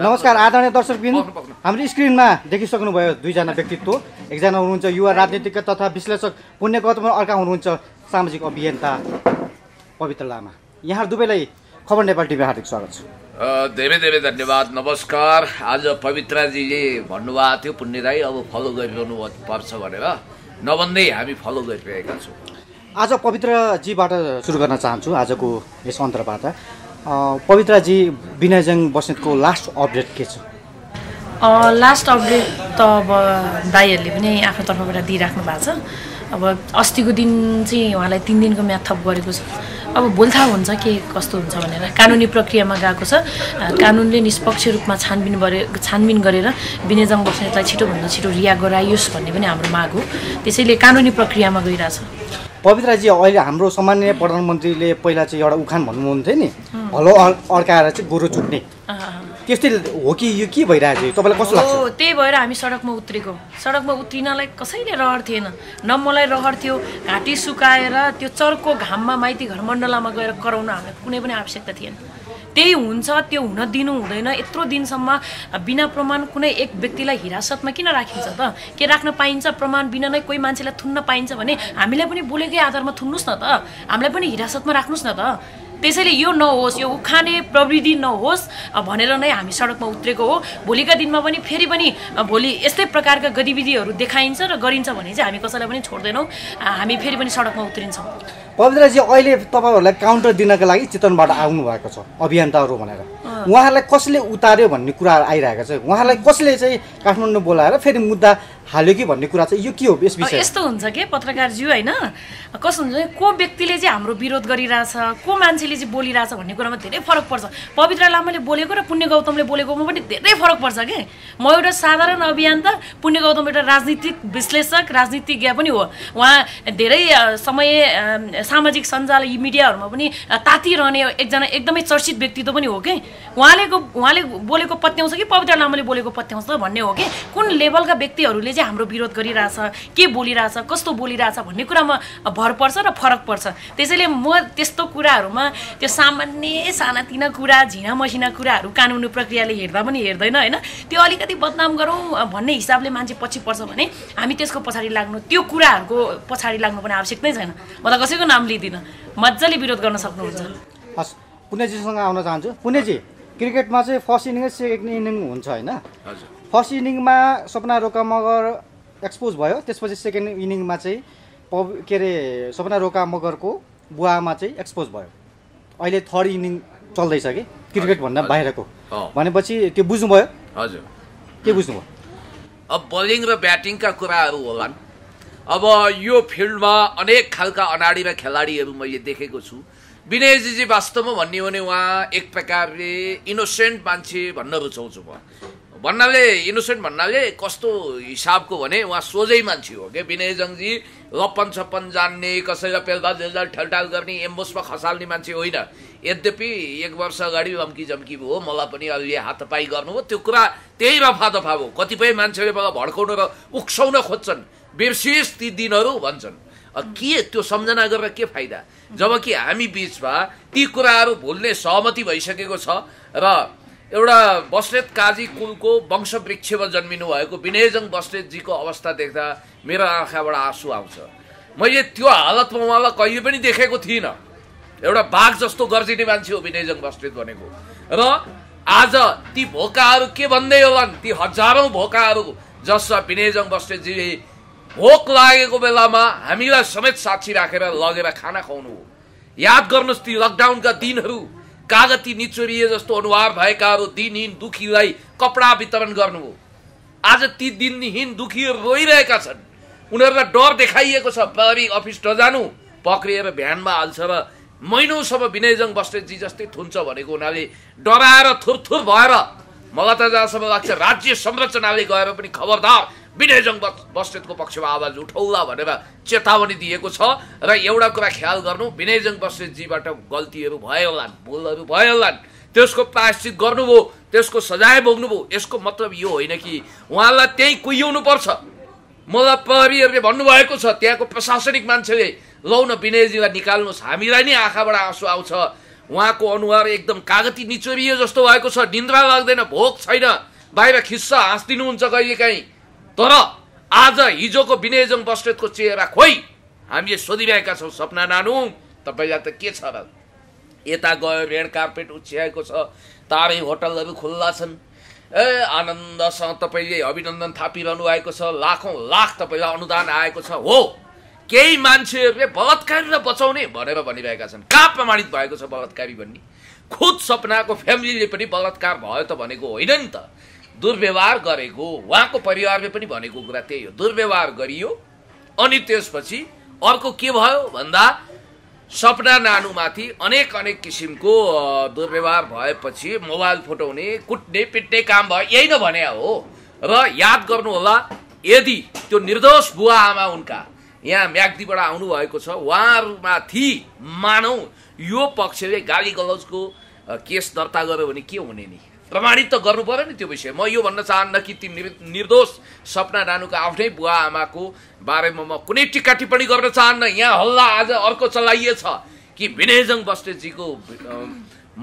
नमस्कार आदरणीय दर्शकबिन हाम्रो स्क्रिनमा देखिसक्नुभयो दुईजना व्यक्तित्व एकजना हुनुहुन्छ युवा राजनीतिज्ञ तथा विश्लेषक पुण्यगतमा अर्का हुनुहुन्छ सामाजिक अभियन्ता पवित्र लामा यहाँ दुवैलाई खबर नेपाल टिभी हार्दिक स्वागत छ धेरै धेरै धन्यवाद नमस्कार आज पवित्राजीले भन्नुभएको थियो पुण्य राई अब फलो गरिरहनु पर्छ भनेर नभन्दै हामी फलो गरिरहेका छौँ आज पवित्रजीबाट सुरु गर्न चाहन्छु आजको यस अन्तर्वार्ता पवित्राजी विनयजङ बस्नेतको लास्ट अपडेट के छ लास्ट अपडेट त अब दाईहरूले पनि आफ्नो तर्फबाट दिइराख्नु भएको छ अब अस्तिको दिन चाहिँ उहाँलाई तिन दिनको म्याथ थप गरेको छ अब भोल थाहा हुन्छ के कस्तो हुन्छ भनेर कानुनी प्रक्रियामा गएको छ कानुनले निष्पक्ष रूपमा छानबिन गरे छानबिन गरेर विनयजङ बस्नेतलाई छिटोभन्दा छिटो रिया गराइयोस् भन्ने पनि हाम्रो माग हो त्यसैले कानुनी प्रक्रियामा गइरहेछ पवित्रजी अहिले हाम्रो सामान्य प्रधानमन्त्रीले पहिला चाहिँ एउटा उखान भन्नुहुन्थ्यो नि हलो अड्काएर चाहिँ गोरु चुट्ने त्यस्तै हो कि यो के भइरहेको छ तपाईँलाई कस्तो लाग्छ त्यही भएर हामी सडकमा उत्रेको सडकमा उत्रिनलाई कसैले रहर थिएन न मलाई रहर थियो घाँटी सुकाएर त्यो चर्को घाममा माइती घर मण्डलामा गएर कराउन हामीलाई कुनै पनि आवश्यकता थिएन त्यही हुन्छ त्यो हुन दिनु हुँदैन यत्रो दिनसम्म बिना प्रमाण कुनै एक व्यक्तिलाई हिरासतमा किन राखिन्छ त के राख्न पाइन्छ प्रमाण बिना नै कोही मान्छेलाई थुन्न पाइन्छ भने हामीलाई पनि बोलेकै आधारमा थुन्नुहोस् न त हामीलाई पनि हिरासतमा राख्नुहोस् न त त्यसैले यो नहोस् यो उखाने प्रविधि नहोस् भनेर नै हामी सडकमा उत्रेको हो भोलिका दिनमा पनि फेरि पनि भोलि यस्तै प्रकारका गतिविधिहरू देखाइन्छ र गरिन्छ भने चाहिँ हामी कसैलाई पनि छोड्दैनौँ हामी फेरि पनि सडकमा उत्रिन्छौँ पवित्रजी अहिले तपाईँहरूलाई काउन्टर दिनको लागि चितवनबाट आउनु भएको छ अभियन्ताहरू भनेर उहाँहरूलाई कसले उतार्यो भन्ने कुरा आइरहेको छ उहाँलाई कसले चाहिँ काठमाडौँ बोलाएर फेरि मुद्दा हाल्यो कि भन्ने कुरा चाहिँ यो के हो यस विषय यस्तो हुन्छ कि पत्रकारज्यू होइन कस्तो हुन्छ को व्यक्तिले चाहिँ हाम्रो विरोध गरिरहेछ को मान्छेले चाहिँ बोलिरहेछ भन्ने कुरामा धेरै फरक पर्छ पवित्र लामाले बोलेको र पुण्य गौतमले बोलेकोमा पनि धेरै फरक पर्छ कि म एउटा साधारण अभियन्ता पुण्य गौतम एउटा राजनीतिक विश्लेषक राजनीतिज्ञ पनि हो उहाँ धेरै समय सामाजिक सञ्जाल यी मिडियाहरूमा पनि तातिरहने एकजना एकदमै चर्चित व्यक्तित्व पनि हो कि उहाँलेको उहाँले बोलेको पत्याउँछ कि पवित्र लामाले बोलेको पत्याउँछ भन्ने हो कि कुन लेभलका व्यक्तिहरूले चाहिँ हाम्रो विरोध गरिरहेछ के बोलिरहेछ कस्तो बोलिरहेछ भन्ने कुरामा भर पर्छ र फरक पर्छ त्यसैले म त्यस्तो कुराहरूमा त्यो सामान्य सानातिना कुरा झिना मसिना कुराहरू कानुनी प्रक्रियाले हेर्दा पनि हेर्दैन होइन त्यो अलिकति बदनाम गरौँ भन्ने हिसाबले मान्छे पछि पर्छ भने हामी त्यसको पछाडि लाग्नु त्यो कुराहरूको पछाडि लाग्नु पनि आवश्यक नै छैन म त कसैको नाम लिँदिनँ मजाले विरोध गर्न सक्नुहुन्छ हस् पुनेजीसँग आउन चाहन्छु पुनेजी क्रिकेटमा चाहिँ फर्स्ट इनिङ सेकेन्ड इनिङ हुन्छ होइन फर्स्ट इनिङमा सपना रोका मगर एक्सपोज भयो त्यसपछि सेकेन्ड इनिङमा चाहिँ पब के अरे सपना रोका मगरको बुवामा चाहिँ एक्सपोज भयो अहिले थर्ड इनिङ चल्दैछ कि क्रिकेटभन्दा बाहिरको भनेपछि त्यो बुझ्नुभयो हजुर के बुझ्नुभयो अब बलिङ र ब्याटिङका कुराहरू होलान् अब यो फिल्डमा अनेक खालका अनाडीमा खेलाडीहरू मैले देखेको छु विनयजीजी वास्तवमा भन्ने भने उहाँ एक प्रकारले इनोसेन्ट मान्छे भन्न रुचाउँछु म भन्नाले इनोसेन्ट भन्नाले कस्तो हिसाबको भने उहाँ सोझै मान्छे हो क्या विनयजङजी लप्पन छप्पन जान्ने कसैलाई पेलदाल झेलदाल ठेलटाल गर्ने एम्बोसमा खसाल्ने मान्छे होइन यद्यपि एक वर्ष अगाडि लम्की जम्की हो मलाई पनि अरूले हातपाई गर्नु हो त्यो कुरा त्यही रफा दफा भयो कतिपय मान्छेले मलाई भड्काउन र उक्साउन खोज्छन् विशेष ती दिनहरू भन्छन् के त्यो सम्झना गरेर के फाइदा जब कि हामी बिचमा ती कुराहरू भुल्ने सहमति भइसकेको छ र एउटा बस्नेत काजी कुलको वंशवृक्षमा जन्मिनु भएको विनयजङ बस्नेतजीको अवस्था देख्दा मेरो आँखाबाट आँसु आउँछ मैले त्यो हालतमा उहाँलाई कहिले पनि देखेको थिइनँ एउटा बाघ जस्तो गर्जिने मान्छे हो विनयजङ बस्नेत भनेको र आज ती भोकाहरू के भन्दै होलान् ती हजारौँ भोकाहरू जसमा विनयजङ बस्नेतजी भोक लागेको बेलामा हामीलाई समेत साक्षी राखेर लगेर खाना खुवाउनु हो याद गर्नुहोस् ती लकडाउनका दिनहरू कागती निचोरिए जस्तो अनुहार भएकाहरू दिनहीन दुखीलाई कपडा वितरण गर्नु हो आज ती दिनहीन दुखीहरू रोइरहेका छन् उनीहरूलाई डर देखाइएको छ प्रहरी अफिस नजानु पक्रिएर भ्यानमा हाल्छ र महिनौसम्म विनयजङ बस्नेतजी जस्तै थुन्छ भनेको हुनाले डराएर थुरथुर भएर मलाई त जहाँसम्म लाग्छ राज्य संरचनाले गएर पनि खबरदार विनयजङ बस्नेतको पक्षमा आवाज उठाउला भनेर चेतावनी दिएको छ र एउटा कुरा ख्याल गर्नु विनयजङ बस्नेतजीबाट गल्तीहरू भयो होलान् भुलहरू भयो होलान् त्यसको प्रायश्चित गर्नुभयो त्यसको सजाय भोग्नुभयो यसको मतलब यो होइन कि उहाँलाई त्यहीँ पर्छ मलाई प्रहरीहरूले भन्नुभएको छ त्यहाँको प्रशासनिक मान्छेले लौ न विनयजीलाई निकाल्नुहोस् हामीलाई नै आँखाबाट आँसु आउँछ उहाँको अनुहार एकदम कागती निचोरियो जस्तो भएको छ निन्द्रा लाग्दैन भोक छैन बाहिर खिस्सा हाँसिदिनुहुन्छ कहिलेकाहीँ तर आज हिजोको विनयजङ बस्नेतको चेहरा खोइ हामीले सोधिरहेका छौँ सपना नानु तपाईँलाई त के छ र यता गयो रेड कार्पेट उछ्याएको छ तारै होटलहरू खुल्ला छन् ए आनन्दसँग तपाईँले अभिनन्दन थापिरहनु आएको छ लाखौँ लाख तपाईँलाई अनुदान आएको छ हो केही मान्छेहरूले बलात्कारी र बचाउने भनेर भनिरहेका छन् कहाँ प्रमाणित भएको छ बलात्कारी भन्ने खुद सपनाको फ्यामिलीले पनि बलात्कार भयो त भनेको होइन नि त दुर्व्यवहार गरेको उहाँको परिवारले पनि भनेको कुरा त्यही हो दुर्व्यवहार गरियो अनि त्यसपछि अर्को के भयो भन्दा सपना नानुमाथि अनेक अनेक किसिमको दुर्व्यवहार भएपछि मोबाइल फुटाउने कुट्ने पिट्ने काम भयो यही नै भने हो र याद गर्नुहोला यदि त्यो निर्दोष बुवा आमा उनका यहाँ म्याग्दीबाट आउनुभएको छ उहाँहरूमाथि मानौ यो पक्षले गाली गलौजको केस दर्ता गर्यो भने के हुने नि प्रमाणित त गर्नु पऱ्यो नि त्यो विषय म यो भन्न चाहन्न कि ती निर्दोष सपना रानुका आफ्नै बुवा आमाको बारेमा म कुनै टिक्का टिप्पणी गर्न चाहन्न यहाँ हल्ला आज अर्को चलाइएछ कि विनयजङ बस्नेतजीको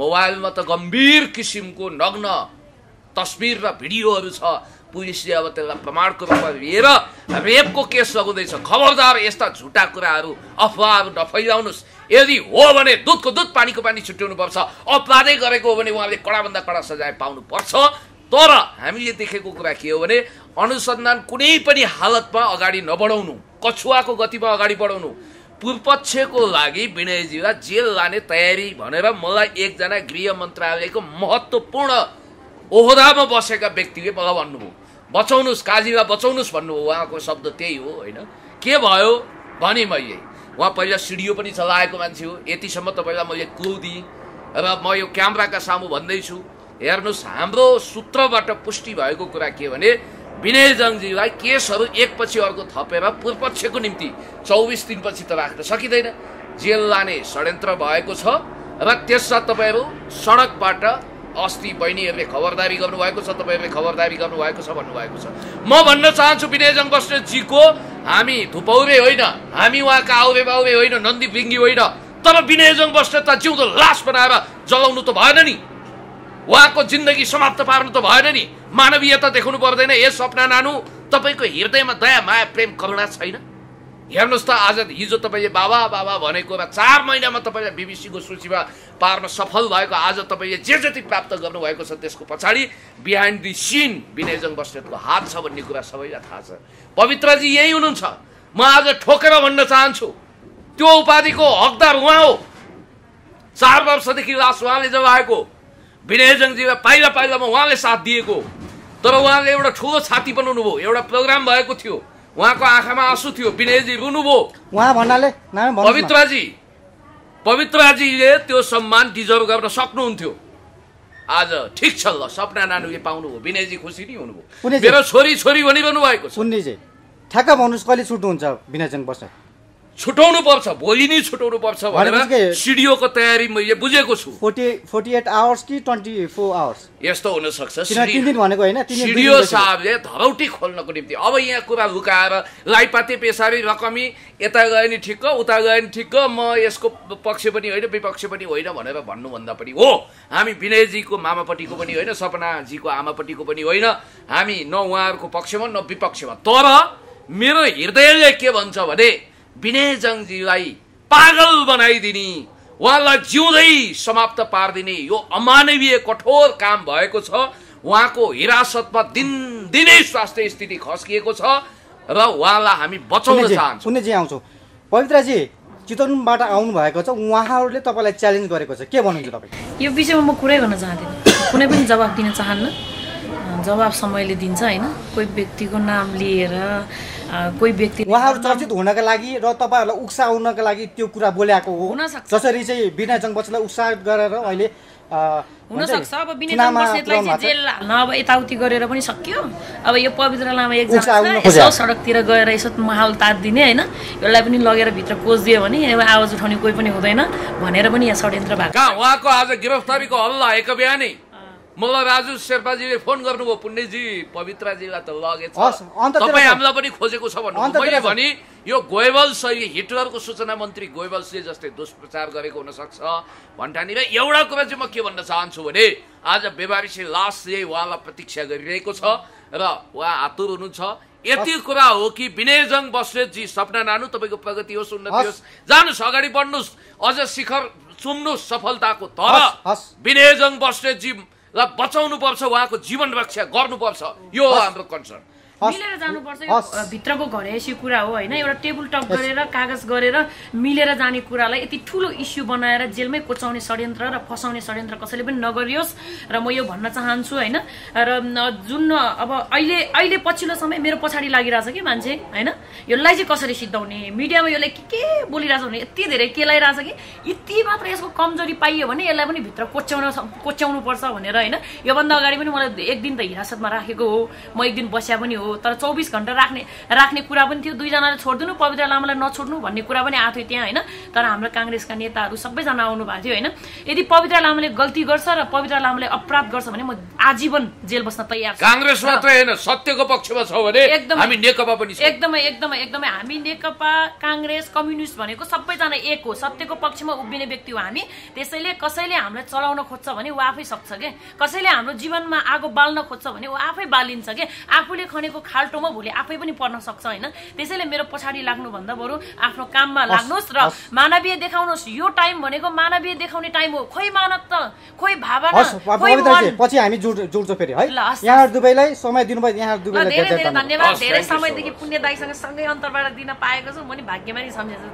मोबाइलमा त गम्भीर किसिमको नग्न तस्विर र भिडियोहरू छ पुलिसले अब त्यसलाई प्रमाणको रूपमा लिएर रेपको केस लगाउँदैछ खबरदार यस्ता झुटा कुराहरू अफवाहहरू नफैलाउनुहोस् यदि हो भने दुधको दुध पानीको पानी पर्छ अपराधै गरेको हो भने उहाँले कडाभन्दा कडा सजाय पाउनुपर्छ तर हामीले देखेको कुरा के हो भने अनुसन्धान कुनै पनि हालतमा अगाडि नबढाउनु कछुवाको गतिमा अगाडि बढाउनु पूर्वपक्षको लागि विनयजीलाई जेल लाने तयारी भनेर मलाई एकजना गृह मन्त्रालयको महत्त्वपूर्ण ओहदामा बसेका व्यक्तिले मलाई भन्नुभयो बचाउनुहोस् काजीलाई बचाउनुहोस् भन्नुभयो उहाँको शब्द त्यही हो होइन के भयो भने मैले उहाँ पहिला सिडिओ पनि चलाएको मान्छे हो यतिसम्म तपाईँलाई मैले क्लु दिएँ र म यो क्यामराका सामु भन्दैछु हेर्नुहोस् हाम्रो सूत्रबाट पुष्टि भएको कुरा के भने विनयजङजीलाई केसहरू एकपछि अर्को थपेर पूर्वपक्षको निम्ति चौबिस दिनपछि त राख्न सकिँदैन जेल लाने षड्यन्त्र भएको छ र त्यससाथ तपाईँहरू सडकबाट अस्ति बहिनीहरूले खबरदारी गर्नुभएको छ तपाईँहरूले खबरदारी गर्नुभएको छ भन्नुभएको छ म भन्न चाहन्छु विनयजङ बस्नेतजीको हामी धुपौरे होइन हामी उहाँका आउरे बाउरे होइन नन्दी भिङ्गी होइन तर विनयजङ त जिउँदो लास बनाएर जलाउनु त भएन नि उहाँको जिन्दगी समाप्त पार्नु त भएन नि मानवीयता देखाउनु पर्दैन यस सपना नानु तपाईँको हृदयमा दया माया प्रेम करुणा छैन हेर्नुहोस् त आज हिजो तपाईँले बाबा बाबा भनेकोमा चार महिनामा तपाईँले बिबिसीको सूचीमा पार्न सफल भएको आज तपाईँले जे जति प्राप्त गर्नुभएको छ त्यसको पछाडि बिहाइन्ड दि सिन विनयजङ बस्नेतको हात छ भन्ने कुरा सबैलाई थाहा छ पवित्रजी यहीँ हुनुहुन्छ म आज ठोकेर भन्न चाहन्छु त्यो उपाधिको हकदार उहाँ हो चार वर्षदेखि लास उहाँले जब आएको विनयजङजी पाइला पाइलामा उहाँले साथ दिएको तर उहाँले एउटा ठुलो छाती बनाउनु भयो एउटा प्रोग्राम भएको थियो उहाँको आँखामा आँसु थियो विनयजी रुनुभयो उहाँ भन्नाले पवित्राजी पवित्रजीले त्यो सम्मान डिजर्भ गर्न सक्नुहुन्थ्यो आज ठिक छ ल सपना नानुले पाउनुभयो विनयजी खुसी नै हुनुभयो मेरो छोरी छोरी भनिरहनु भएको छ ठ्याक्क भन्नुहोस् कहिले छुट्नुहुन्छ विनयजन बस छुटाउनु पर्छ भोलि नै छुटाउनु पर्छ भनेर सिडिओको तयारी मैले बुझेको छु यस्तो हुनसक्छ भनेको सिडिओ साहबले धरौटी खोल्नको निम्ति अब यहाँ कुरा लुकाएर लाइपाते पेसारी रकमी यता गए नि ठिक्क उता गए नि ठिक्क म यसको पक्ष पनि होइन विपक्ष पनि होइन भनेर भन्नुभन्दा पनि हो हामी विनयजीको मामापट्टिको पनि होइन सपनाजीको आमापट्टिको पनि होइन हामी न उहाँहरूको पक्षमा न विपक्षमा तर मेरो हृदयले के भन्छ भने विनयजङजीलाई पागल बनाइदिने उहाँलाई जिउँदै समाप्त पारिदिने यो अमानवीय कठोर काम भएको छ उहाँको हिरासतमा दिन दिनै स्वास्थ्य स्थिति खस्किएको छ र उहाँलाई हामी बचाउन चाहन्छौँ सुन्नेजी आउँछौँ पवित्राजी चितवनबाट आउनु भएको छ उहाँहरूले तपाईँलाई च्यालेन्ज गरेको छ के भन्नुहुन्छ तपाईँ यो विषयमा म कुरै गर्न चाहदिनँ कुनै पनि जवाब दिन चाहन्न जवाब समयले दिन्छ होइन कोही व्यक्तिको नाम लिएर कोही व्यक्ति उहाँहरू चर्चित हुनका लागि र तपाईँहरूलाई उक्साउनका लागि त्यो कुरा बोल्याएको हो जसरी चाहिँ विनय जङ्गबसेलाई उत्साहित गरेर अहिले हुनसक्छ अब विनय बस्नेतलाई चाहिँ जेल हाल्न अब यताउति गरेर पनि सक्यो अब यो पवित्र लामा एकजना यसो सडकतिर गएर यसो माहौल तातिदिने होइन यसलाई पनि लगेर भित्र कोचिदियो भने आवाज उठाउने कोही पनि हुँदैन भनेर पनि यहाँ षड्यन्त्र भएको उहाँको आज गिरफ्तारीको हल्ला एक बिहानै मलाई राजु शेर्पाजीले फोन गर्नुभयो पुण्यजी पवित्राजीलाई त लगेछ तपाईँ हामीलाई पनि खोजेको छ भन्नु मैले भने यो गोयबल्स हिटलरको सूचना मन्त्री गोयबल्सले जस्तै दुष्प्रचार गरेको हुनसक्छ र एउटा कुरा चाहिँ म के भन्न चाहन्छु भने आज व्यवहारिसी लासले उहाँलाई प्रतीक्षा गरिरहेको छ र उहाँ आतुर हुनुहुन्छ यति कुरा हो कि विनयजङ बस्नेतजी सपना नानु तपाईँको प्रगति होस् उन्नति होस् जानुहोस् अगाडि बढ्नुहोस् अझ शिखर चुम्नुहोस् सफलताको तर विनयजङ बस्नेतजी र बचाउनुपर्छ उहाँको जीवन रक्षा गर्नुपर्छ यो हाम्रो कन्सर्न मिलेर जानुपर्छ भित्रको घर घरेसी कुरा हो होइन एउटा टेबल टप गरेर कागज गरेर मिलेर जाने कुरालाई यति ठुलो इस्यु बनाएर जेलमै कोचाउने षड्यन्त्र र फसाउने षड्यन्त्र कसैले पनि नगरियोस् र म यो भन्न चाहन्छु होइन र जुन अब अहिले अहिले पछिल्लो समय मेरो पछाडि लागिरहेछ कि मान्छे होइन यसलाई चाहिँ कसरी सिद्धाउने मिडियामा यसलाई के के बोलिरहेछ भने यति धेरै केलाइरहेछ कि यति मात्र यसको कमजोरी पाइयो भने यसलाई पनि भित्र कोच्याउन पर्छ भनेर होइन योभन्दा अगाडि पनि मलाई एक दिन त हिरासतमा राखेको हो म एक दिन बस्या पनि हो तर चौबिस घन्टा राख्ने राख्ने कुरा पनि थियो दुईजनाले छोडिदिनु पवित्र लामालाई नछोड्नु भन्ने कुरा पनि आएको थियो त्यहाँ होइन तर हाम्रो काङ्ग्रेसका नेताहरू सबैजना आउनु भएको थियो होइन यदि पवित्र लामाले गल्ती गर्छ र पवित्र लामाले अपराध गर्छ भने म आजीवन जेल बस्न तयार छु काङ्ग्रेस मात्रै होइन सत्यको पक्षमा छ भने एकदम हामी नेकपा पनि एकदमै एकदमै एकदमै हामी नेकपा काङ्ग्रेस कम्युनिस्ट भनेको सबैजना एक हो सत्यको पक्षमा उभिने व्यक्ति हो हामी त्यसैले कसैले हामीलाई चलाउन खोज्छ भने ऊ आफै सक्छ के कसैले हाम्रो जीवनमा आगो बाल्न खोज्छ भने ऊ आफै बालिन्छ के आफूले खनेको पढ्नुको खाल्टोमा भोलि आफै पनि पर्न सक्छ होइन त्यसैले मेरो पछाडि लाग्नुभन्दा बरु आफ्नो काममा लाग्नुहोस् र मानवीय देखाउनुहोस् यो टाइम भनेको मानवीय देखाउने टाइम हो खोइ मानव त खोइ भावना पछि हामी फेरि है समय दिनुभयो धेरै धेरै धन्यवाद धेरै समयदेखि पुण्य दाईसँग सँगै अन्तरबाट दिन पाएको छु म नि भाग्यमा नि सम्झेछु